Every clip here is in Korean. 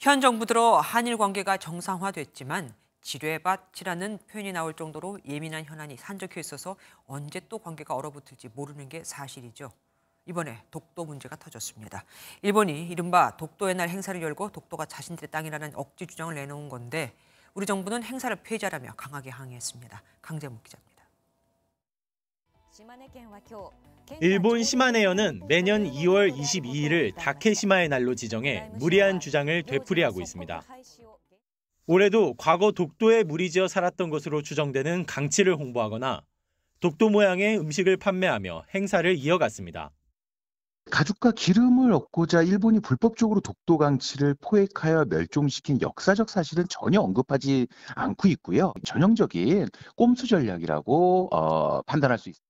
현 정부 들어 한일 관계가 정상화됐지만 지뢰밭이라는 표현이 나올 정도로 예민한 현안이 산적해 있어서 언제 또 관계가 얼어붙을지 모르는 게 사실이죠. 이번에 독도 문제가 터졌습니다. 일본이 이른바 독도의 날 행사를 열고 독도가 자신들의 땅이라는 억지 주장을 내놓은 건데 우리 정부는 행사를 폐지하라며 강하게 항의했습니다. 강재목 기자입니다. 일본 시마네현은 매년 2월 22일을 다케시마의 날로 지정해 무리한 주장을 되풀이하고 있습니다. 올해도 과거 독도에 무리지어 살았던 것으로 추정되는 강치를 홍보하거나 독도 모양의 음식을 판매하며 행사를 이어갔습니다. 가죽과 기름을 얻고자 일본이 불법적으로 독도 강치를 포획하여 멸종시킨 역사적 사실은 전혀 언급하지 않고 있고요. 전형적인 꼼수 전략이라고 어, 판단할 수 있습니다.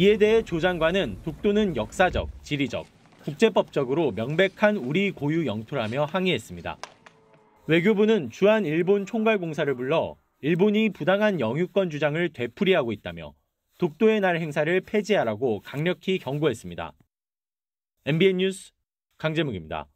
이에 대해 조 장관은 북도는 역사적, 지리적, 국제법적으로 명백한 우리 고유 영토라며 항의했습니다. 외교부는 주한 일본 총괄공사를 불러 일본이 부당한 영유권 주장을 되풀이하고 있다며 독도의 날 행사를 폐지하라고 강력히 경고했습니다. MBN 뉴스 강재묵입니다.